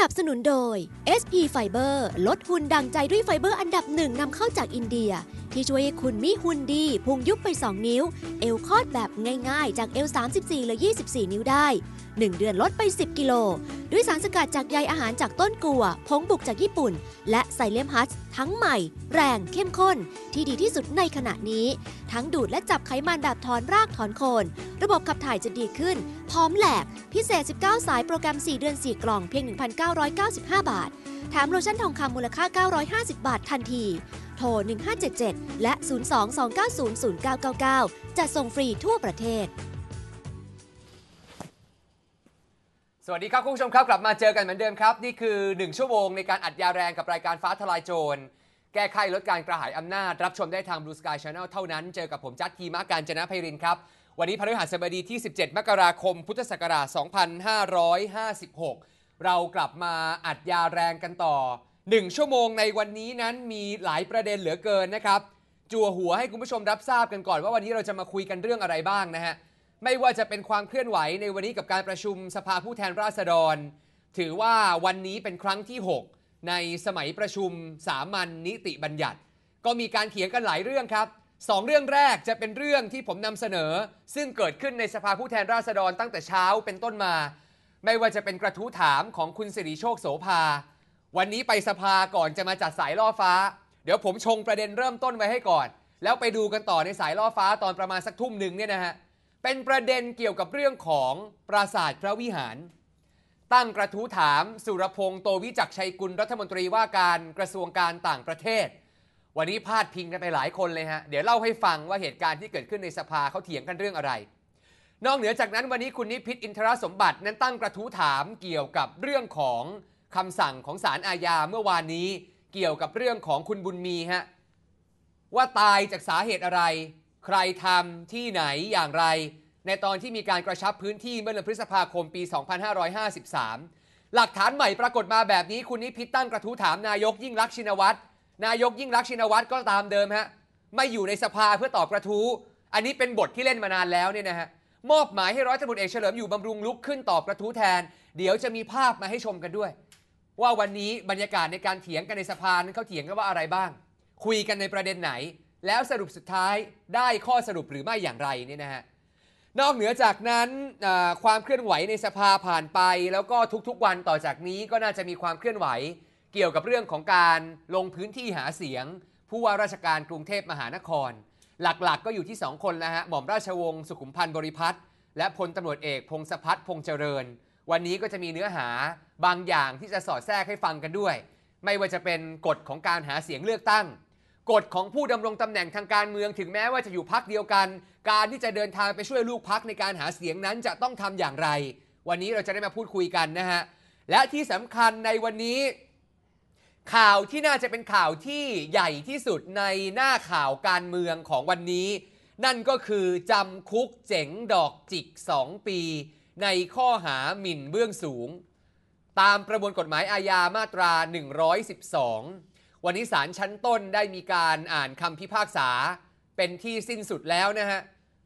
นับสนุนโดย SP Fiber ลดหุ่นดังใจด้วยไฟเบอร์อันดับหนึ่งนำเข้าจากอินเดีย ที่ช่วยให้คุณมีหุ่นดีพุงยุบไป 2 นิ้ว เอวคอดแบบง่ายๆจากเอว34หรือ24 นิ้วได้1 เดือนลดไป 10กิโล ด้วยสารสกัดจากใยอาหารจากต้นกัว ผงบุกจากญี่ปุ่น และไซเลมฮัสทั้งใหม่ แรง เข้มข้น ที่ดีที่สุดในขณะนี้ ทั้งดูดและจับไขมันแบบถอนรากถอนโคน ระบบขับถ่ายจะดีขึ้น พร้อมแหลก พิเศษ 19 สายโปรแกรม 4 เดือน 4 กล่องเพียง 1,995 บาท แถมโลชั่นทองคำมูลค่า 950 บาททันที โทร1577 และ 022900999จะส่งฟรีทั่วประเทศสวัสดีครับ คุณผู้ชมครับ กลับมาเจอกันเหมือนเดิมครับ นี่คือ 1 ชั่วโมงในการอัดยาแรงกับรายการฟ้าทลายโจรแก้ไขลดการกระหายอำนาจ รับชมได้ทาง Blue Sky Channel เท่านั้นเจอกับผมจัดทีมาการจนะไพรินครับ วันนี้พฤหัสบดีที่ 17 มกราคมพุทธศักราช 2556 เรากลับมาอัดยาแรงกันต่อ 1 ชั่วโมงในวันนี้นั้นมีหลายประเด็นเหลือเกินนะครับ จั่วหัวให้คุณผู้ชมรับทราบกันก่อน ว่าวันนี้เราจะมาคุยกันเรื่องอะไรบ้างนะฮะไม่ว่าจะเป็นความเคลื่อนไหวในวันนี้กับการประชุมสภาผู้แทนราษฎร ถือว่าวันนี้เป็นครั้งที่ 6 ในสมัยประชุมสามัญนนิติบัญญัติ ก็มีการเขียนกันหลายเรื่องครับสองเรื่องแรกจะเป็นเรื่องที่ผมนำเสนอ ซึ่งเกิดขึ้นในสภาผู้แทนราษฎรตั้งแต่เช้าเป็นต้นมา ไม่ว่าจะเป็นกระทู้ถามของคุณสิริโชคโสภา วันนี้ไปสภาก่อนจะมาจัดสายล่อฟ้า เดี๋ยวผมชงประเด็นเริ่มต้นไว้ให้ก่อน แล้วไปดูกันต่อในสายล่อฟ้าตอนประมาณสักทุ่มหนึ่งเนี่ยนะฮะเป็นประเด็นเกี่ยวกับเรื่องของปราสาทพระวิหาร ตั้งกระทู้ถาม สุรพงษ์โตวิจักชัยกุลรัฐมนตรีว่าการกระทรวงการต่างประเทศ วันนี้พาดพิงกันไปหลายคนเลยฮะ เดี๋ยวเล่าให้ฟังว่าเหตุการณ์ที่เกิดขึ้นในสภาเขาเถียงกันเรื่องอะไร นอกเหนือจากนั้นวันนี้คุณนิพิษอินทรสมบัติ นั้นตั้งกระทู้ถามเกี่ยวกับเรื่องของคำสั่งของศาลอาญาเมื่อวานนี้เกี่ยวกับเรื่องของคุณบุญมีฮะว่าตายจากสาเหตุอะไรใครทำที่ไหนอย่างไร ในตอนที่มีการกระชับพื้นที่เมื่อเดือนพฤษภาคมปี 2553 หลักฐานใหม่ปรากฏมาแบบนี้คุณนิพิษตั้งกระทู้ถามนายกยิ่งรักชินวัตร นายกยิ่งรักชินวัตร ก็ตามเดิมฮะ ไม่อยู่ในสภาเพื่อตอบกระทู้อันนี้เป็นบทที่เล่นมานานแล้วเนี่ยนะฮะ มอบหมายให้ร้อยตำรวจเอกเฉลิมอยู่บำรุงลุกขึ้นตอบกระทู้แทน เดี๋ยวจะมีภาพมาให้ชมกันด้วย ว่าวันนี้บรรยากาศในการเถียงกันในสภานั้นเขาเถียงกันว่าอะไรบ้าง คุยกันในประเด็นไหนแล้วสรุปสุดท้ายได้ข้อสรุปหรือไม่อย่างไรเนี่ยนะฮะนอกเหนือจากนั้นความเคลื่อนไหวในสภาผ่านไป แล้วก็ทุกๆวันต่อจากนี้ก็น่าจะมีความเคลื่อนไหวเกี่ยวกับเรื่องของการลงพื้นที่หาเสียง ผู้ว่าราชการกรุงเทพมหานคร หลักๆก็อยู่ที่ 2 คนนะฮะหม่อมราชวงศ์สุขุมพันธ์บริพัตรและพลตำรวจเอกพงศพัฒน์พงเจริญ วันนี้ก็จะมีเนื้อหาบางอย่างที่จะสอดแทรกให้ฟังกันด้วย ไม่ว่าจะเป็นกฎของการหาเสียงเลือกตั้งกฎของผู้ดำรงตำแหน่งทางการเมือง ถึงแม้ว่าจะอยู่พักเดียวกัน การที่จะเดินทางไปช่วยลูกพักในการหาเสียงนั้นจะต้องทำอย่างไร วันนี้เราจะได้มาพูดคุยกันนะฮะและที่สำคัญในวันนี้ ข่าวที่น่าจะเป็นข่าวที่ใหญ่ที่สุดในหน้าข่าวการเมืองของวันนี้ นั่นก็คือจำคุกเจ๋งดอกจิก2ปี ในข้อหาหมิ่นเบื้องสูง ตามประมวลกฎหมายอาญามาตรา 112วันนี้ศาลชั้นต้นได้มีการอ่านคำพิพากษาเป็นที่สิ้นสุดแล้วนะฮะ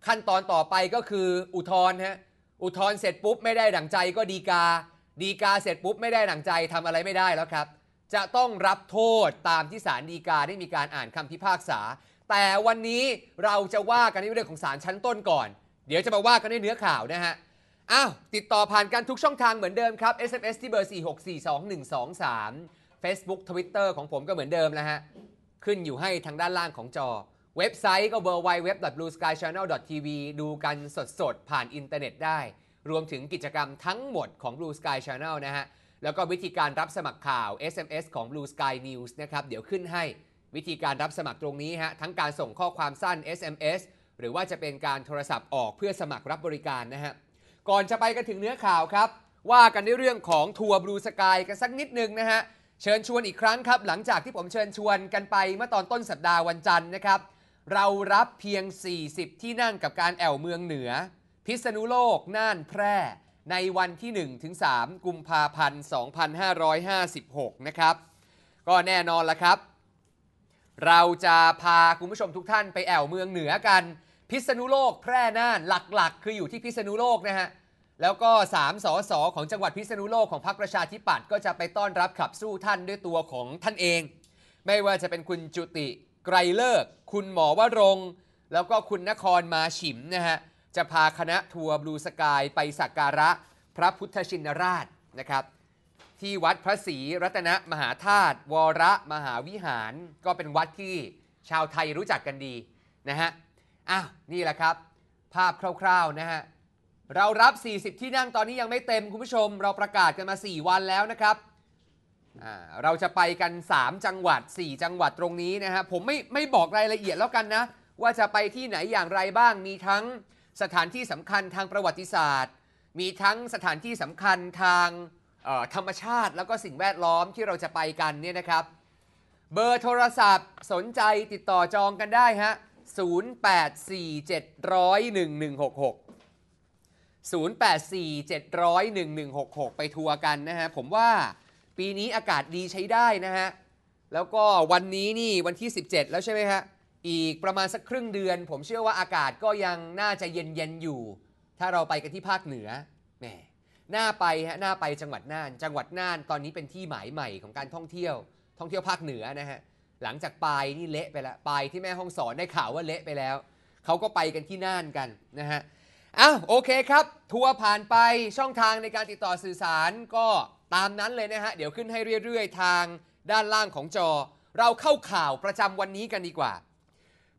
ขั้นตอนต่อไปก็คืออุทธรณ์ฮะอุทธรณ์เสร็จปุ๊บไม่ได้ดั่งใจก็ดีกา ดีกาเสร็จปุ๊บไม่ได้ดั่งใจทำอะไรไม่ได้แล้วครับ จะต้องรับโทษตามที่ศาลดีกาได้มีการอ่านคำพิพากษา แต่วันนี้เราจะว่ากันในเรื่องของศาลชั้นต้นก่อน เดี๋ยวจะมาว่ากันในเนื้อข่าวนะฮะอ้าวติดต่อผ่านกันทุกช่องทางเหมือนเดิมครับ SMS ที่เบอร์ 4642123 Facebook Twitter ของผมก็เหมือนเดิมนะฮะ ขึ้นอยู่ให้ทางด้านล่างของจอ เว็บไซต์ ก็ www.blueskychannel.tv ดูกันสดๆ ผ่านอินเทอร์เน็ตได้ รวมถึงกิจกรรมทั้งหมดของ Blue Sky Channel นะฮะ แล้วก็วิธีการรับสมัครข่าว SMS ของ Blue Sky News นะครับ เดี๋ยวขึ้นให้วิธีการรับสมัครตรงนี้ฮะทั้งการส่งข้อความสั้น SMS หรือว่าจะเป็นการโทรศัพท์ออกเพื่อสมัครรับบริการนะฮะ ก่อนจะไปกันถึงเนื้อข่าวครับ ว่ากันในเรื่องของทัวร์บลูสกายกันสักนิดนึงนะฮะเชิญชวนอีกครั้งครับหลังจากที่ผมเชิญชวนกันไปเมื่อตอนต้นสัปดาห์วันจันทร์นะครับ เรารับเพียง 40 ที่นั่งกับการแอวเมืองเหนือ พิษณุโลกน่านแพร่ในวันที่ 1-3 กุมภาพันธ์ 2556 นะครับก็แน่นอนละครับ เราจะพาคุณผู้ชมทุกท่านไปแอวเมืองเหนือกันพิษณุโลกแพร่น่านหลักๆ คืออยู่ที่พิษณุโลกนะฮะแล้วก็ 3สสของจังหวัดพิษณุโลก ของพรรคประชาธิปัตย์ก็จะไปต้อนรับขับสู้ท่านด้วยตัวของท่านเอง ไม่ว่าจะเป็นคุณจุติไกรเลิก คุณหมอวรง แล้วก็คุณนครมาฉิม นะฮะ จะพาคณะทัวร์บลูสกายไปสักการะ พระพุทธชินราชนะครับ ที่วัดพระศรีรัตนมหาธาตุวรมหาวิหารก็เป็นวัดที่ชาวไทยรู้จักกันดีนะฮะอ้าวนี่แหละครับ ภาพคร่าวๆนะฮะเรารับ 40 ที่นั่ง ตอนนี้ยังไม่เต็มคุณผู้ชม เราประกาศกันมา 4 วันแล้วนะครับ เราจะไปกัน 3 จังหวัด 4 จังหวัดตรงนี้นะฮะผมไม่ไม่บอกรายละเอียดแล้วกันนะ ว่าจะไปที่ไหนอย่างไรบ้าง มีทั้งสถานที่สำคัญทางประวัติศาสตร์ มีทั้งสถานที่สำคัญทางธรรมชาติแล้วก็สิ่งแวดล้อมที่เราจะไปกันเนี่ยนะครับ เบอร์โทรศัพท์สนใจติดต่อจองกันได้ฮะ 0847001166 0847001166ไปทัวร์กันนะฮะผมว่าปีนี้อากาศดีใช้ได้นะฮะแล้วก็วันนี้นี่วันที่ 17แล้วใช่ไหมฮะอีกประมาณสักครึ่งเดือนผมเชื่อว่าอากาศก็ยังน่าจะเย็นเย็นอยู่ ถ้าเราไปกันที่ภาคเหนือแหมหน้าไปฮะหน้าไปจังหวัดน่าน จังหวัดน่านตอนนี้เป็นที่หมายใหม่ของการท่องเที่ยว ท่องเที่ยวภาคเหนือนะฮะหลังจากไปนี่เละไปแล้วปที่แม่ห้องสอนได้ข่าวว่าเละไปแล้วเขาก็ไปกันที่น่านกันนะฮะอ้าวโอเคครับ ทัวร์ผ่านไปช่องทางในการติดต่อสื่อสารก็ตามนั้นเลยนะฮะ เดี๋ยวขึ้นให้เรื่อยๆทางด้านล่างของจอเราเข้าข่าวประจำวันนี้กันดีกว่า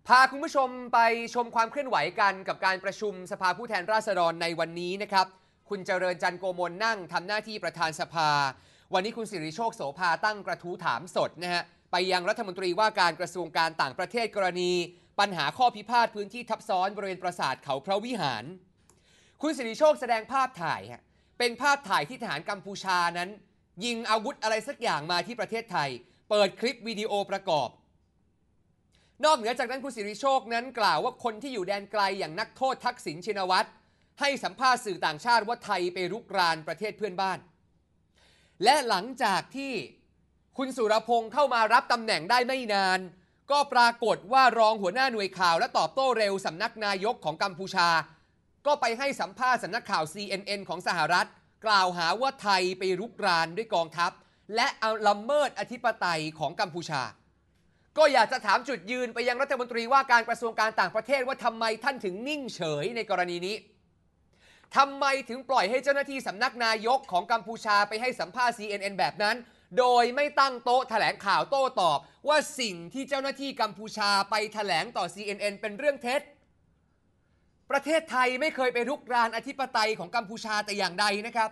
พาคุณผู้ชมไปชมความเคลื่อนไหวกันกับการประชุมสภาผู้แทนราษฎรในวันนี้นะครับ คุณเจริญจันโกมลนั่งทำหน้าที่ประธานสภา วันนี้คุณสิริโชคโสภาตั้งกระทู้ถามสดนะฮะไปยังรัฐมนตรีว่าการกระทรวงการต่างประเทศกรณีปัญหาข้อพิพาทพื้นที่ทับซ้อนบริเวณปราสาทเขาพระวิหาร คุณสิริโชคแสดงภาพถ่ายฮะเป็นภาพถ่ายที่ทหารกัมพูชานั้น ยิงอาวุธอะไรสักอย่างมาที่ประเทศไทย เปิดคลิปวิดีโอประกอบ นอกเหนือจากนั้นคุณสิริโชคนั้นกล่าวว่าคนที่อยู่แดนไกลอย่างนักโทษทักษิณชินวัตรให้สัมภาษณ์สื่อต่างชาติว่าไทยไปรุกรานประเทศเพื่อนบ้าน และหลังจากที่คุณสุรพงศ์เข้ามารับตำแหน่งได้ไม่นานก็ปรากฏว่ารองหัวหน้าหน่วยข่าวและตอบโต้เร็วสำนักนายกของกัมพูชา ก็ไปให้สัมภาษณ์สำนักข่าว CNN ของสหรัฐ กล่าวหาว่าไทยไปรุกรานด้วยกองทัพ และเอาละเมิดอธิปไตยของกัมพูชา ก็อยากจะถามจุดยืนไปยังรัฐมนตรีว่าการกระทรวงการต่างประเทศว่าทำไมท่านถึงนิ่งเฉยในกรณีนี้ทำไมถึงปล่อยให้เจ้าหน้าที่สำนักนายกของกัมพูชาไปให้สัมภาษณ์ CNN แบบนั้นโดยไม่ตั้งโต๊ะแถลงข่าวโต้ตอบว่าสิ่งที่เจ้าหน้าที่กัมพูชาไปแถลงต่อ CNN เป็นเรื่องเท็จ ประเทศไทยไม่เคยไปรุกรานอธิปไตยของกัมพูชาแต่อย่างใดนะครับ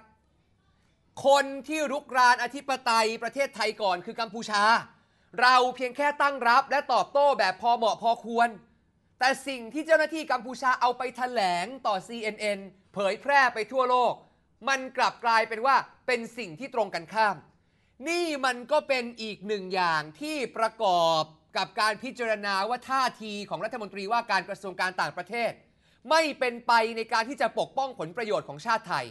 คนที่รุกรานอธิปไตยประเทศไทยก่อนคือกัมพูชา เราเพียงแค่ตั้งรับและตอบโต้แบบพอเหมาะพอควร แต่สิ่งที่เจ้าหน้าที่กัมพูชาเอาไปแถลงต่อ CNN เผยแพร่ไปทั่วโลก มันกลับกลายเป็นว่าเป็นสิ่งที่ตรงกันข้ามนี่มันก็เป็นอีกหนึ่งอย่างที่ประกอบกับการพิจารณาว่าท่าทีของรัฐมนตรีว่าการกระทรวงการต่างประเทศ ไม่เป็นไปในการที่จะปกป้องผลประโยชน์ของชาติไทย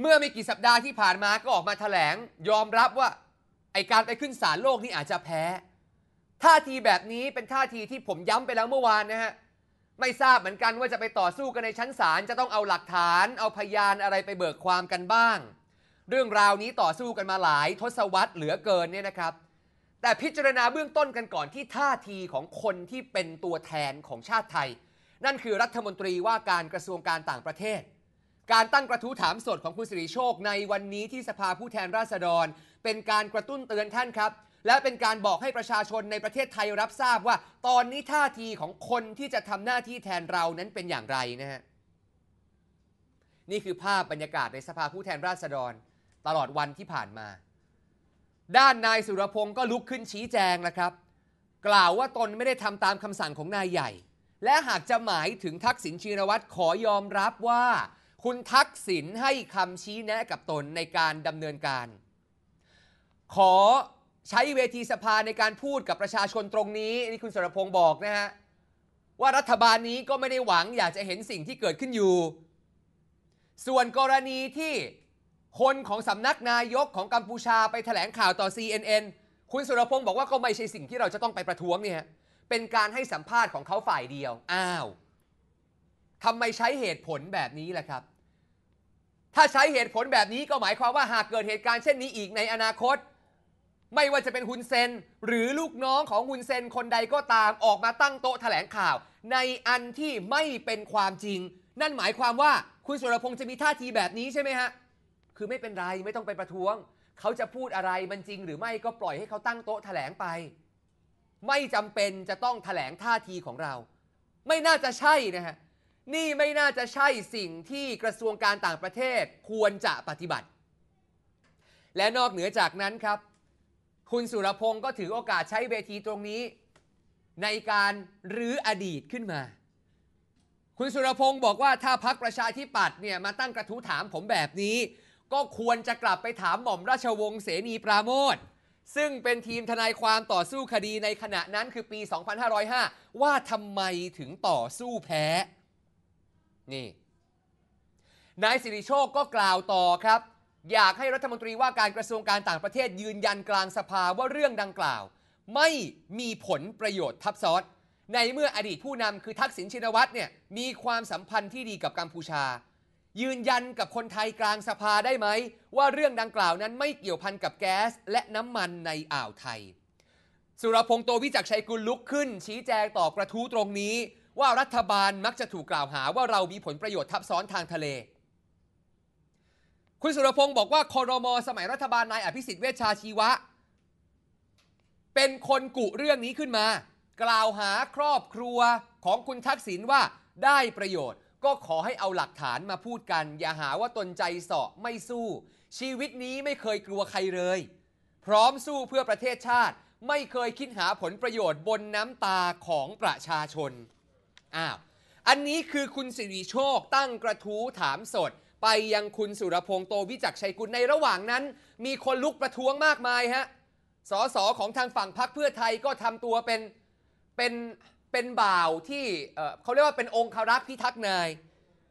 เมื่อไม่กี่สัปดาห์ที่ผ่านมาก็ออกมาถแถลงยอมรับว่าไอการไปขึ้นศาลโลกนี่อาจจะแพ้ ท่าทีแบบนี้เป็นท่าทีที่ผมย้ำไปแล้วเมื่อวานนะฮะไม่ทราบเหมือนกันว่าจะไปต่อสู้กันในชั้นศาลจะต้องเอาหลักฐาน เอาพยานอะไรไปเบิกความกันบ้างเรื่องราวนี้ต่อสู้กันมาหลาย ทศวรรษเหลือเกินเนี่ยนะครับ แต่พิจารณาเบื้องต้นกันก่อนที่ท่าทีของคนที่เป็นตัวแทนของชาติไทย นั่นคือรัฐมนตรีว่าการกระทรวงการต่างประเทศ การตั้งกระทู้ถามสดของคุณสิริโชค ในวันนี้ที่สภาผู้แทนราษฎรเป็นการกระตุ้นเตือนท่านครับ และเป็นการบอกให้ประชาชนในประเทศไทยรับทราบว่า ตอนนี้ท่าทีของคนที่จะทำหน้าที่แทนเรานั้นเป็นอย่างไรนะฮะนี่คือภาพบรรยากาศในสภาผู้แทนราษฎรตลอดวันที่ผ่านมา ด้านนายสุรพงศ์ก็ลุกขึ้นชี้แจงนะครับ กล่าวว่าตนไม่ได้ทำตามคำสั่งของนายใหญ่ และหากจะหมายถึงทักษิณชินวัตรขอยอมรับว่า คุณทักษิณให้คำชี้แนะกับตนในการดำเนินการ ขอใช้เวทีสภาในการพูดกับประชาชนตรงนี้ นี่คุณสุรพงศ์บอกนะฮะว่ารัฐบาลนี้ก็ไม่ได้หวังอยากจะเห็นสิ่งที่เกิดขึ้นอยู่ ส่วนกรณีที่คนของสำนักนายกของกัมพูชาไปแถลงข่าวต่อ CNN คุณสุรพงศ์บอกว่าก็ไม่ใช่สิ่งที่เราจะต้องไปประท้วงเนี่ยเป็นการให้สัมภาษณ์ของเขาฝ่ายเดียว อ้าว ทำไมใช้เหตุผลแบบนี้ล่ะครับ ถ้าใช้เหตุผลแบบนี้ก็หมายความว่าหากเกิดเหตุการณ์เช่นนี้อีกในอนาคต ไม่ว่าจะเป็นฮุนเซนหรือลูกน้องของฮุนเซนคนใดก็ตามออกมาตั้งโต๊ะแถลงข่าว ในอันที่ไม่เป็นความจริง นั่นหมายความว่าคุณสุรพงศ์จะมีท่าทีแบบนี้ใช่ไหมฮะคือไม่เป็นไรไม่ต้องไปประท้วง เขาจะพูดอะไรมันจริงหรือไม่ก็ปล่อยให้เขาตั้งโต๊ะแถลงไป ไม่จำเป็นจะต้องแถลงท่าทีของเรา ไม่น่าจะใช่นะฮะนี่ไม่น่าจะใช่สิ่งที่กระทรวงการต่างประเทศควรจะปฏิบัติ และนอกเหนือจากนั้นครับ คุณสุรพงศ์ก็ถือโอกาสใช้เวทีตรงนี้ ในการรื้ออดีตขึ้นมา คุณสุรพงศ์บอกว่าถ้าพักประชาธิปัตย์เนี่ยมาตั้งกระทู้ถามผมแบบนี้ก็ควรจะกลับไปถามหม่อมราชวงศ์เสนีปราโมทซึ่งเป็นทีมทนายความต่อสู้คดีในขณะนั้นคือปี 2505 ว่าทำไมถึงต่อสู้แพ้ นี่ นายสิริโชคก็กล่าวต่อครับ อยากให้รัฐมนตรีว่าการกระทรวงการต่างประเทศยืนยันกลางสภาว่าเรื่องดังกล่าว ไม่มีผลประโยชน์ทับซ้อนในเมื่ออดีตผู้นำคือทักษิณชินวัตรเนี่ยมีความสัมพันธ์ที่ดีกับกัมพูชายืนยันกับคนไทยกลางสภาได้ไหม ว่าเรื่องดังกล่าวนั้นไม่เกี่ยวพันกับแก๊สและน้ำมันในอ่าวไทย สุรพงษ์โตวิจักชัยกุลลุกขึ้น ชี้แจงต่อกระทู้ตรงนี้ว่ารัฐบาลมักจะถูกกล่าวหาว่าเรามีผลประโยชน์ทับซ้อนทางทะเล คุณสุรพงษ์บอกว่าคอรมอสมัยรัฐบาลนายอภิสิทธิ์เวชชาชีวะเป็นคนกุเรื่องนี้ขึ้นมา กล่าวหาครอบครัวของคุณทักษิณว่าได้ประโยชน์ก็ขอให้เอาหลักฐานมาพูดกัน อย่าหาว่าตนใจสาะไม่สู้ ชีวิตนี้ไม่เคยกลัวใครเลย พร้อมสู้เพื่อประเทศชาติ ไม่เคยคิดหาผลประโยชน์บนน้ำตาของประชาชนอ้าวอันนี้คือคุณสิริโชคตั้งกระทู้ถามสด ไปยังคุณสุรพงษ์โตวิจักชัยกุลในระหว่างนั้น มีคนลุกประท้วงมากมายฮะสสของทางฝั่งพรรคเพื่อไทยก็ทำตัวเป็นเป็นเป็นบ่าวที่เขาเรียกว่าเป็นองครักษ์พิทักษ์นาย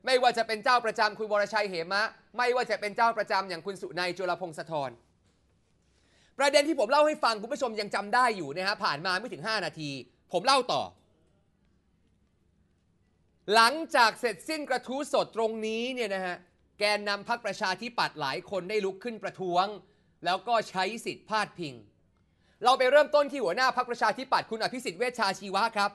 ไม่ว่าจะเป็นเจ้าประจำคุณวรชัยเหมะ ไม่ว่าจะเป็นเจ้าประจำอย่างคุณสุนายจุลพงศธรประเด็นที่ผมเล่าให้ฟังคุณผู้ชมยังจำได้อยู่นะฮะผ่านมาไม่ถึง 5 นาที ผมเล่าต่อ หลังจากเสร็จสิ้นกระทู้สดตรงนี้เนี่ยนะฮะแกนนำพักประชาธิปัตย์หลายคนได้ลุกขึ้นประท้วง แล้วก็ใช้สิทธิ์พาดพิง เราไปเริ่มต้นที่หัวหน้าพักประชาธิปัตย์คุณอภิสิทธิ์เวชชาชีวะครับ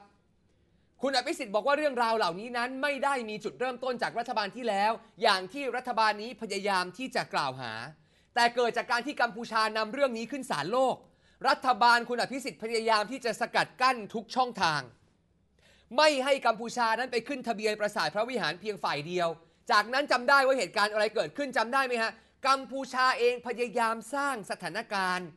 คุณอภิสิทธิ์บอกว่าเรื่องราวเหล่านี้นั้นไม่ได้มีจุดเริ่มต้นจากรัฐบาลที่แล้ว อย่างที่รัฐบาลนี้พยายามที่จะกล่าวหา แต่เกิดจากการที่กัมพูชานำเรื่องนี้ขึ้นศาลโลก รัฐบาลคุณอภิสิทธิ์พยายามที่จะสกัดกั้นทุกช่องทาง ไม่ให้กัมพูชานั้นไปขึ้นทะเบียนประสาทพระวิหารเพียงฝ่ายเดียว จากนั้นจำได้ว่าเหตุการณ์อะไรเกิดขึ้นจำได้ไหมฮะกัมพูชาเองพยายามสร้างสถานการณ์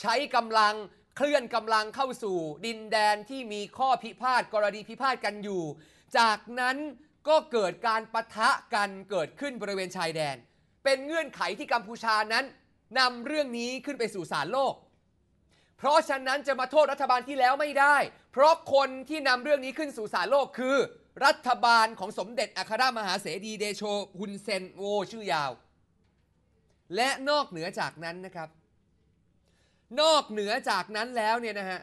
ใช้กำลังเคลื่อนกำลังเข้าสู่ดินแดนที่มีข้อพิพาทกรณีพิพาทกันอยู่ จากนั้นก็เกิดการปะทะกันเกิดขึ้นบริเวณชายแดน เป็นเงื่อนไขที่กัมพูชานั้นนำเรื่องนี้ขึ้นไปสู่ศาลโลก เพราะฉะนั้นจะมาโทษรัฐบาลที่แล้วไม่ได้ เพราะคนที่นำเรื่องนี้ขึ้นสู่ศาลโลกคือรัฐบาลของสมเด็จอัครมหาเสดีเดโชฮุนเซนโอชื่อยาว และนอกเหนือจากนั้นนะครับนอกเหนือจากนั้นแล้วเนี่ยนะฮะ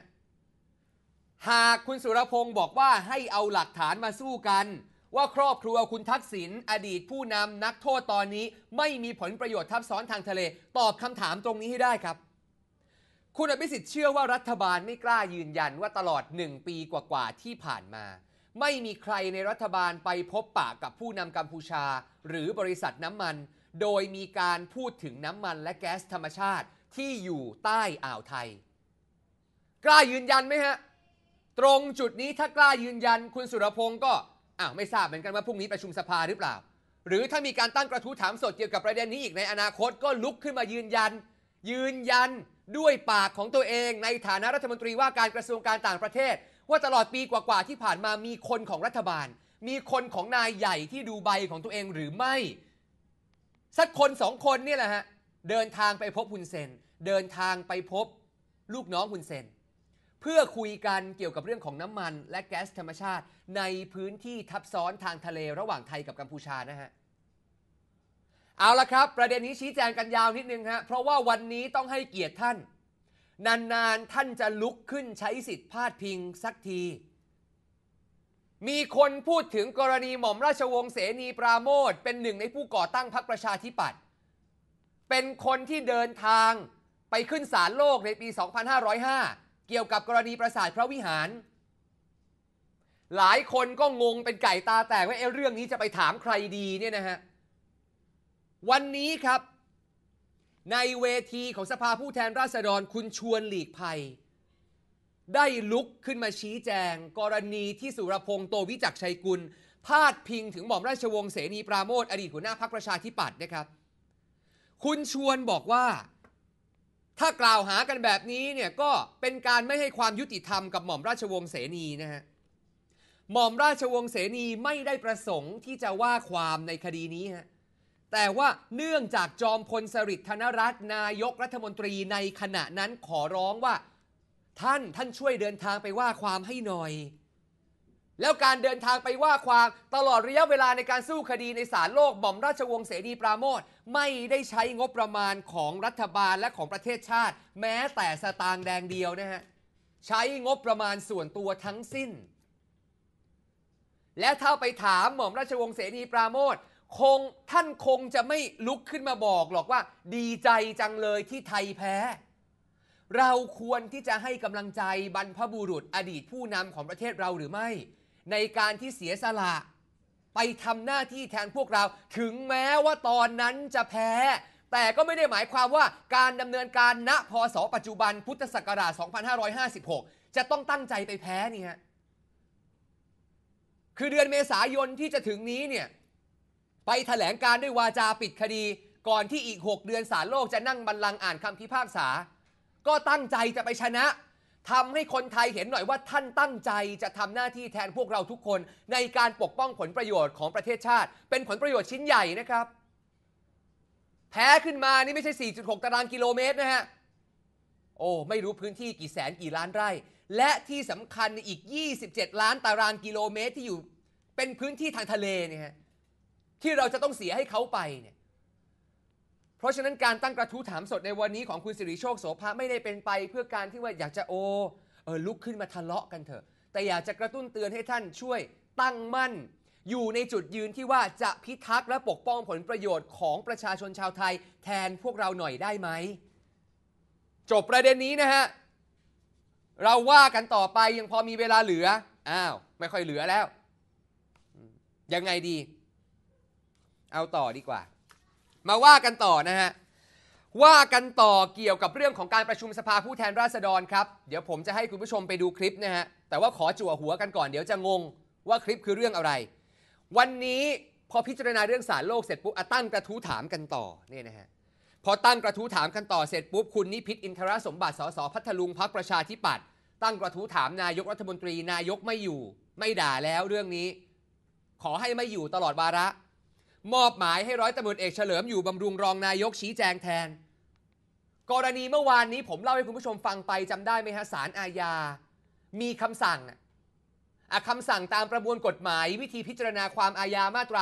หากคุณสุรพงศ์บอกว่าให้เอาหลักฐานมาสู้กัน ว่าครอบครัวคุณทักษิณอดีตผู้นำนักโทษตอนนี้ ไม่มีผลประโยชน์ทับซ้อนทางทะเล ตอบคำถามตรงนี้ให้ได้ครับ คุณอภิสิทธิ์เชื่อว่ารัฐบาลไม่กล้ายืนยันว่าตลอดหนึ่งปีกว่าๆที่ผ่านมา ไม่มีใครในรัฐบาลไปพบปะกับผู้นำกัมพูชา หรือบริษัทน้ำมัน โดยมีการพูดถึงน้ำมันและแก๊สธรรมชาติที่อยู่ใต้อ่าวไทย กล้ายืนยันไหมฮะ ตรงจุดนี้ถ้ากล้ายืนยันคุณสุรพงศ์ก็อ้าวไม่ทราบเหมือนกันว่าพรุ่งนี้ประชุมสภาหรือเปล่า หรือถ้ามีการตั้งกระทู้ถามสดเกี่ยวกับประเด็นนี้อีกในอนาคตก็ลุกขึ้นมายืนยัน ยืนยันด้วยปากของตัวเอง ในฐานะรัฐมนตรีว่าการกระทรวงการต่างประเทศว่าตลอดปีกว่าๆที่ผ่านมามีคนของรัฐบาล มีคนของนายใหญ่ที่ดูใบของตัวเองหรือไม่สักคนสองคนนี่แหละฮะเดินทางไปพบคุณเซนเดินทางไปพบลูกน้องคุณเซนเพื่อคุยกันเกี่ยวกับเรื่องของน้ำมัน และแก๊สธรรมชาติในพื้นที่ทับซ้อนทางทะเลระหว่างไทยกับกัมพูชานะฮะเอาละครับประเด็นนี้ชี้แจงกันยาวนิดนึงฮะเพราะว่าวันนี้ต้องให้เกียรติท่าน นานๆท่านจะลุกขึ้นใช้สิทธิ์พาดพิงสักที มีคนพูดถึงกรณีหม่อมราชวงศ์เสนีปราโมทเป็นหนึ่งในผู้ก่อตั้งพรรคประชาธิปัตย์เป็นคนที่เดินทางไปขึ้นศาลโลกในปี 2505 เกี่ยวกับกรณีประสาทพระวิหาร หลายคนก็งงเป็นไก่ตาแตกว่าเอเรื่องนี้จะไปถามใครดีเนี่ยนะฮะ วันนี้ครับ ในเวทีของสภาผู้แทนราษฎรคุณชวนหลีกภัย ได้ลุกขึ้นมาชี้แจง กรณีที่สุรพงษ์โตวิจักชัยกุลพาดพิงถึงหม่อมราชวงศ์เสนีปราโมทอดีตหัวหน้าพรรคประชาธิปัตย์นะครับคุณชวนบอกว่า ถ้ากล่าวหากันแบบนี้เนี่ย ก็เป็นการไม่ให้ความยุติธรรมกับหม่อมราชวงศ์เสนีนะฮะ หม่อมราชวงศ์เสนีไม่ได้ประสงค์ที่จะว่าความในคดีนี้ฮะแต่ว่าเนื่องจากจอมพลสฤษดิ์ธนรัตน์นายกรัฐมนตรีในขณะนั้นขอร้องว่า ท่านท่านช่วยเดินทางไปว่าความให้หน่อยแล้วการเดินทางไปว่าความตลอดระยะเวลาในการสู้คดีในศาลโลกบ่อมราชวงศ์เสดีปราโมทไม่ได้ใช้งบประมาณของรัฐบาลและของประเทศชาติ แม้แต่สตางค์แดงเดียวนะฮะใช้งบประมาณส่วนตัวทั้งสิ้น และถ้าไปถามหม่อมราชวงศ์เสดีปราโมทคงท่านคงจะไม่ลุกขึ้นมาบอกหรอกว่าดีใจจังเลยที่ไทยแพ้ เราควรที่จะให้กำลังใจบรรพบุรุษอดีตผู้นำของประเทศเราหรือไม่ในการที่เสียสละไปทำหน้าที่แทนพวกเรา ถึงแม้ว่าตอนนั้นจะแพ้ แต่ก็ไม่ได้หมายความว่าการดำเนินการณพศปัจจุบันพุทธศักราช 2556 จะต้องตั้งใจไปแพ้นี่ฮะคือเดือนเมษายนที่จะถึงนี้เนี่ย ไปถแถลงการด้วยวาจาปิดคดีก่อนที่อีก 6 เดือนสารโลกจะนั่งบัลลังก์อ่านคำพิพากษา ก็ตั้งใจจะไปชนะทำให้คนไทยเห็นหน่อยว่าท่านตั้งใจจะทำหน้าที่แทนพวกเราทุกคน ในการปกป้องผลประโยชน์ของประเทศชาติ เป็นผลประโยชน์ชิ้นใหญ่นะครับแพ้ขึ้นมานี่ไม่ใช่ 4.6 ตารางกิโลเมตรนะฮะโอ้ไม่รู้พื้นที่กี่แสนกี่ล้านไร่ และที่สำคัญอีก 27 ล้านตารางกิโลเมตรที่อยู่ เป็นพื้นที่ทางทะเลเนี่ยที่เราจะต้องเสียให้เขาไปเนี่ยเพราะฉะนั้นการตั้งกระทู้ถามสดในวันนี้ของคุณสิริโชคโสภาไม่ได้เป็นไปเพื่อการที่ว่าอยากจะ โอเออลุกขึ้นมาทะเลาะกันเถอะ แต่อยากจะกระตุ้นเตือนให้ท่านช่วย ตั้งมั่น อยู่ในจุดยืนที่ว่าจะพิทักษ์และปกป้องผลประโยชน์ของประชาชนชาวไทย แทนพวกเราหน่อยได้ไหม จบประเด็นนี้นะฮะ เราว่ากันต่อไปยังพอมีเวลาเหลืออ้าวไม่ค่อยเหลือแล้วยังไงดี เอาต่อดีกว่ามาว่ากันต่อนะฮะ ว่ากันต่อเกี่ยวกับเรื่องของการประชุมสภาผู้แทนราษฎรครับ เดี๋ยวผมจะให้คุณผู้ชมไปดูคลิปนะฮะ แต่ว่าขอจั่วหัวกันก่อนเดี๋ยวจะงงว่าคลิปคือเรื่องอะไร วันนี้พอพิจารณาเรื่องสารโลกเสร็จปุ๊บอตั้งกระทู้ถามกันต่อเนี่ยนะฮะพอตั้งกระทู้ถามกันต่อเสร็จปุ๊บ คุณนิพิษอินทรสมบัติสสพัทลุงพักประชาธิปัตย์ตั้งกระทู้ถามนายกรัฐมนตรีนายกไม่อยู่ไม่ด่าแล้วเรื่องนี้ ขอให้ไม่อยู่ตลอดวาระมอบหมายให้ร้อยตำรวจเอกเฉลิมอยู่บำรุงรองนายกชี้แจงแทน กรณีเมื่อวานนี้ผมเล่าให้คุณผู้ชมฟังไปจำได้ไหมฮะสารอาญา มีคำสั่งอะคำสั่งตามประมวลกฎหมายวิธีพิจารณาความอาญามาตรา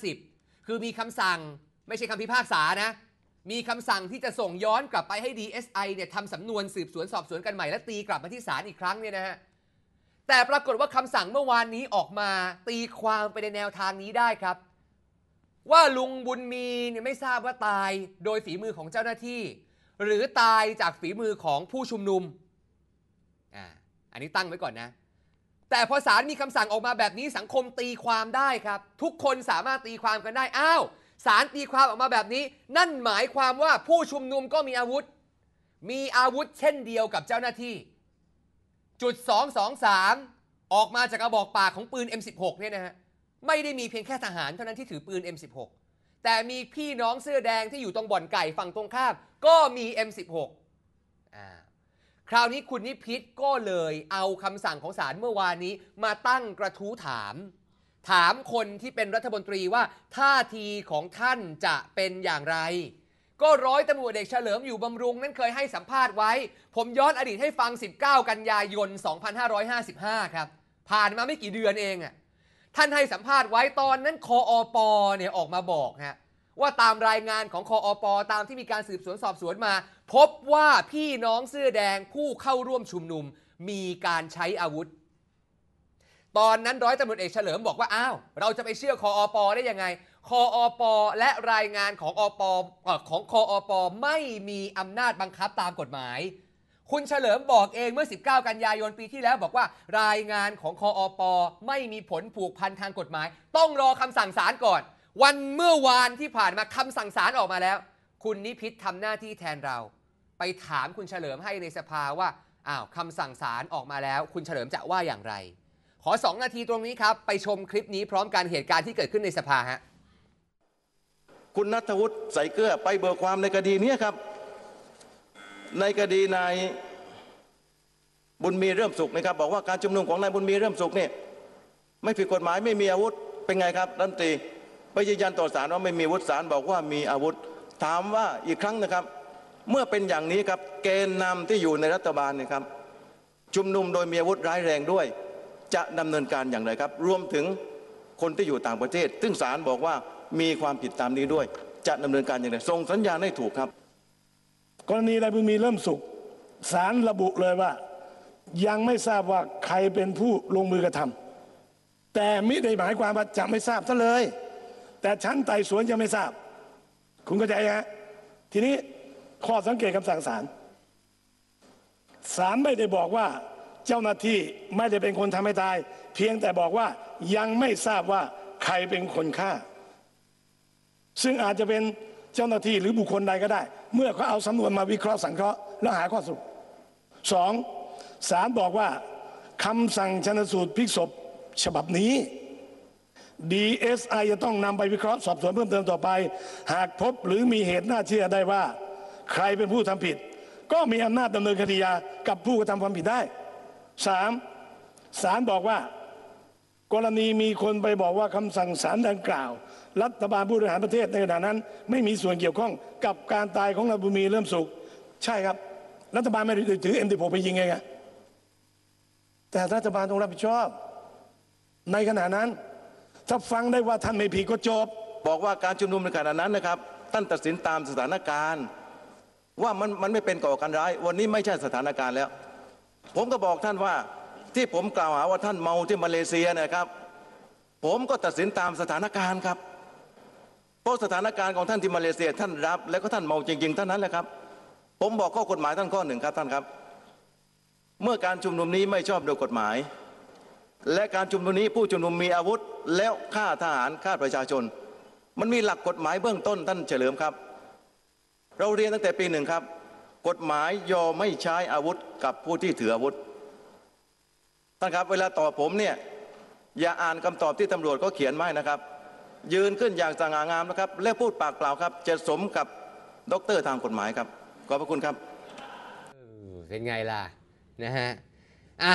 150 คือมีคำสั่งไม่ใช่คำพิพากษานะมีคำสั่งที่จะส่งย้อนกลับไปให้ DSI เนี่ยทำสำนวนสืบสวนสอบสวนกันใหม่และตีกลับมาที่ศาลอีกครั้งเนี่ยนะฮะแต่ปรากฏว่าคำสั่งเมื่อวานนี้ออกมาตีความไปในแนวทางนี้ได้ครับว่าลุงบุญมีเนี่ยไม่ทราบว่าตายโดยฝีมือของเจ้าหน้าที่ หรือตายจากฝีมือของผู้ชุมนุม อ่า อันนี้ตั้งไว้ก่อนนะ แต่พอศาลมีคำสั่งออกมาแบบนี้สังคมตีความได้ครับ ทุกคนสามารถตีความกันได้ อ้าวศาลตีความออกมาแบบนี้นั่นหมายความว่าผู้ชุมนุมก็มีอาวุธ มีอาวุธเช่นเดียวกับเจ้าหน้าที่จุด223ออกมาจากกระบอกปากของปืน M16 เนี่ยนะฮะไม่ได้มีเพียงแค่ทหารเท่านั้นที่ถือปืน M16 แต่มีพี่น้องเสื้อแดงที่อยู่ตรงบ่อนไก่ฝั่งตรงข้ามก็มี M16 คราวนี้คุณนิพิษก็เลยเอาคำสั่งของศาลเมื่อวานนี้มาตั้งกระทู้ถาม ถามคนที่เป็นรัฐมนตรีว่าท่าทีของท่านจะเป็นอย่างไร ก็ร้อยตำรวจเอกเฉลิมอยู่บำรุง นั้นเคยให้สัมภาษณ์ไว้ ผมย้อนอดีตให้ฟัง 19 กันยายน 2555 ครับผ่านมาไม่กี่เดือนเองอะท่านให้สัมภาษณ์ไว้ตอนนั้นคออปเนี่ยออกมาบอกฮะว่าตามรายงานของคออปตามที่มีการสืบสวนสอบสวนมา พบว่าพี่น้องเสื้อแดงผู้เข้าร่วมชุมนุมมีการใช้อาวุธ ตอนนั้น ร้อยตำรวจเอกเฉลิมบอกว่าอ้าวเราจะไปเชื่อคออปได้ยังไงคออปและรายงานของอปของคออปไม่มีอำนาจบังคับตามกฎหมายคุณเฉลิมบอกเองเมื่อ 19 กันยายนปีที่แล้วบอกว่า รายงานของคออปอไม่มีผลผูกพันทางกฎหมาย ต้องรอคำสั่งศาลก่อน วันเมื่อวานที่ผ่านมาคำสั่งศาลออกมาแล้ว คุณนิพิษทำหน้าที่แทนเรา ไปถามคุณเฉลิมให้ในสภาว่าอ้าวคำสั่งศาลออกมาแล้ว คุณเฉลิมจะว่าอย่างไร ขอสองนาทีตรงนี้ครับ ไปชมคลิปนี้พร้อมการเหตุการณ์ที่เกิดขึ้นในสภาฮะคุณนัทวุฒิใส่เกลือไปเบิกความในคดีนี้ครับในคดีนายบุญมีเริ่มสุขนะครับ บอกว่าการชุมนุมของนายบุญมีเริ่มสุขเนี่ยไม่ผิดกฎหมายไม่มีอาวุธเป็นไงครับรัฐมนตรีไปยืนยันต่อศาลว่าไม่มีอาวุธศาลบอกว่ามีอาวุธ ถามว่าอีกครั้งนะครับ เมื่อเป็นอย่างนี้ครับเกณฑ์นำที่อยู่ในรัฐบาลนะครับชุมนุมโดยมีอาวุธร้ายแรงด้วย จะดำเนินการอย่างไรครับรวมถึงคนที่อยู่ต่างประเทศซึ่งศาลบอกว่ามีความผิดตามนี้ด้วย จะดำเนินการอย่างไรส่งสัญญาณให้ถูกครับกรณีนายบุญมีเริ่มสุขสารระบุเลยว่ายังไม่ทราบว่าใครเป็นผู้ลงมือกระทำ แต่มิได้หมายความว่าจะไม่ทราบซะเลย แต่ชั้นไต่สวนยังไม่ทราบ คุณเข้าใจฮะทีนี้ข้อสังเกตคำสั่งศาลศาลไม่ได้บอกว่า เจ้าหน้าที่ไม่ได้เป็นคนทำให้ตาย เพียงแต่บอกว่ายังไม่ทราบว่าใครเป็นคนฆ่า ซึ่งอาจจะเป็นเจ้าหน้าที่หรือบุคคลใดก็ได้เมื่อเขาเอาสำนวนมาวิเคราะห์สังเคราะห์แล้วหาข้อสรุปสองศาลบอกว่า คำสั่งชนสูตรพิกศพฉบับนี้ DSI จะต้องนำไปวิเคราะห์สอบสวนเพิ่มเติมต่อไป หากพบหรือมีเหตุน่าเชื่อได้ว่า ใครเป็นผู้ทำผิด ก็มีอำนาจดำเนินคดียากับผู้กระทำความผิดได้ สามศาลบอกว่ากรณีมีคนไปบอกว่าคำสั่งศาลดังกล่าวรัฐบาลผู้บริหารประเทศในขณะนั้น ไม่มีส่วนเกี่ยวข้องกับการตายของนายบุญมีเริ่มสุขใช่ครับรัฐบาลไม่ได้ถือเอ็มดี1 6ไปยิงเองแต่รัฐบาลต้องรับผิดชอบ ในขณะนั้นถ้าฟังได้ว่าท่านไม่ผิดก็จบบอกว่าการชุมนุมในขณะนั้นนะครับ ท่านตัดสินตามสถานการณ์ว่ามันมันไม่เป็นก่อการร้าย วันนี้ไม่ใช่สถานการณ์แล้ว ผมก็บอกท่านว่าที่ผมกล่าวหาว่าท่านเมาที่มาเลเซียนะครับ ผมก็ตัดสินตามสถานการณ์ครับเพราะสถานการณ์ของท่านที่มาเลเซียท่านรับแล้วก็ท่านเมาจริงๆท่านนั้นแหละครับ ผมบอกข้อกฎหมายท่านข้อหนึ่งครับท่านครับ เมื่อการชุมนุมนี้ไม่ชอบโดยกฎหมาย และการชุมนุมนี้ผู้ชุมนุมมีอาวุธแล้วฆ่าทหารฆ่าประชาชน มันมีหลักกฎหมายเบื้องต้นท่านเฉลิมครับ เราเรียนตั้งแต่ปีหนึ่งครับ กฎหมายยอไม่ใช้อาวุธกับผู้ที่ถืออาวุธท่านครับเวลาตอบผมเนี่ยอย่าอ่านคำตอบที่ตำรวจก็เขียนไว้นะครับยืนขึ้นอย่างสง่างามนะครับ และพูดปาก เปล่าครับจะสมกับด็อกเตอร์ทางกฎหมายครับขอบพระคุณครับเป็นไงล่ะนะฮะอ่ะ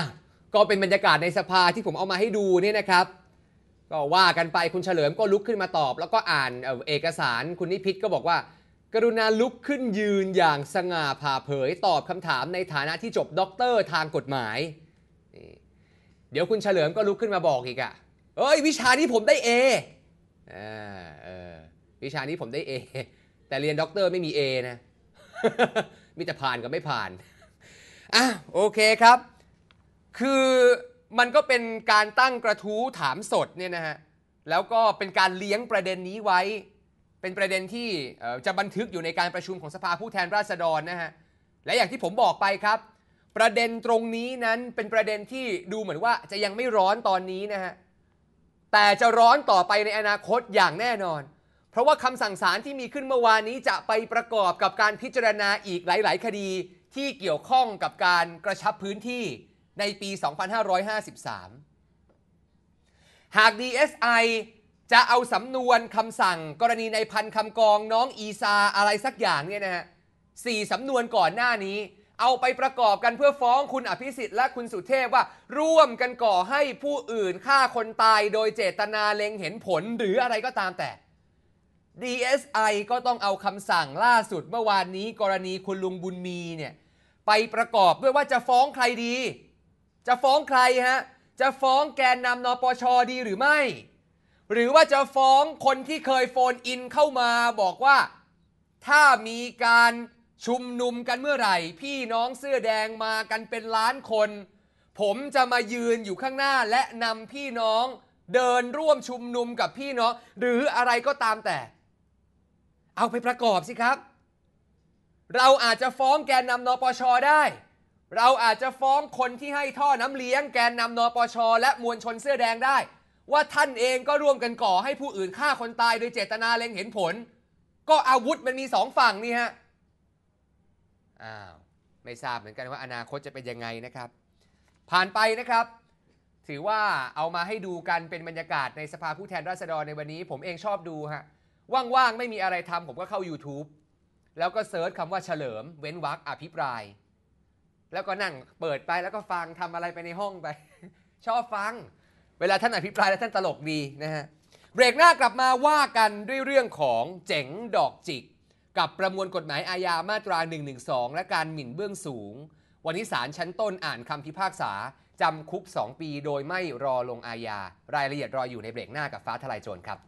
ก็เป็นบรรยากาศในสภาที่ผมเอามาให้ดูเนี่ยนะครับก็ว่ากันไปคุณเฉลิมก็ลุกขึ้นมาตอบ แล้วก็อ่านเอกสารคุณนิพิษก็บอกว่า กรุณาลุกขึ้นยืนอย่างสง่าผ่าเผยตอบคำถามในฐานะที่จบด็อกเตอร์ทางกฎหมายเดี๋ยวคุณเฉลิมก็ลุกขึ้นมาบอกอีกอะเอ้ยวิชานี้ผมได้เอวิชานี้ผมได้ A แต่เรียนด็อกเตอร์ไม่มี A นะ มีแต่ผ่านกับไม่ผ่านอ่ะโอเคครับ คือมันก็เป็นการตั้งกระทู้ถามสดเนี่ยนะฮะแล้วก็เป็นการเลี้ยงประเด็นนี้ไว้ เป็นประเด็นที่จะบันทึกอยู่ในการประชุมของสภาผู้แทนราษฎรนะฮะและอย่างที่ผมบอกไปครับ ประเด็นตรงนี้นั้นเป็นประเด็นที่ดูเหมือนว่าจะยังไม่ร้อนตอนนี้นะฮะแต่จะร้อนต่อไปในอนาคตอย่างแน่นอน เพราะว่าคำสั่งศาลที่มีขึ้นเมื่อวานนี้จะไปประกอบกับการพิจารณาอีกหลาย ๆ คดีที่เกี่ยวข้องกับการกระชับพื้นที่ในปี 2553 หาก DSI จะเอาสำนวนคำสั่งกรณีในพันคำกองน้องอีซาอะไรสักอย่างเนี่ยนะฮะสี่สำนวนก่อนหน้านี้เอาไปประกอบกันเพื่อฟ้องคุณอภิสิทธิ์และคุณสุเทพว่า ร่วมกันก่อให้ผู้อื่นฆ่าคนตาย โดยเจตนาเล็งเห็นผลหรืออะไรก็ตามแต่ DSI ก็ต้องเอาคำสั่งล่าสุดเมื่อวานนี้ กรณีคุณลุงบุญมีเนี่ยไปประกอบด้วยว่าจะฟ้องใครดี จะฟ้องใครฮะจะฟ้องแกนนำนปชดีหรือไม่ หรือว่าจะฟ้องคนที่เคยโฟนอินเข้ามา บอกว่า ถ้ามีการชุมนุมกันเมื่อไหร่ พี่น้องเสื้อแดงมากันเป็นล้านคน ผมจะมายืนอยู่ข้างหน้าและนำพี่น้องเดินร่วมชุมนุมกับพี่น้อง หรืออะไรก็ตามแต่ เอาไปประกอบสิครับ เราอาจจะฟ้องแกนนำนปช ได้ เราอาจจะฟ้องคนที่ให้ท่อน้ำเลี้ยงแกนนำนปช และมวลชนเสื้อแดงได้ ว่าท่านเองก็ร่วมกันก่อให้ผู้อื่นฆ่าคนตายโดยเจตนาเล็งเห็นผล ก็อาวุธมันมีสองฝั่งนี่ฮะ้าว ไม่ทราบเหมือนกันว่าอนาคตจะเป็นยังไงนะครับ ผ่านไปนะครับ ถือว่าเอามาให้ดูกันเป็นบรรยากาศในสภาผู้แทนราษฎรในวันนี้ ผมเองชอบดูฮะ ว่างๆไม่มีอะไรทำผมก็เข้า YouTube แล้วก็เซิร์ชคำว่าเฉลิมเว้นวักอภิปราย แล้วก็นั่งเปิดไปแล้วก็ฟังทำอะไรไปในห้องไป ชอบฟัง เวลาท่านอภิปรายแล้วท่านตลกดีนะฮะเบรกหน้ากลับมาว่ากันด้วยเรื่องของเจ๋งดอกจิกกับประมวลกฎหมายอาญามาตรา1นึและการหมิ่นเบื้องสูง วันนี้ศาลชั้นต้นอ่านคำพิพากษาจำคุก2ปีโดยไม่รอลงอาญารายละเอียดรออยู่ในเบรกหน้ากับฟ้าทลายโจรครับ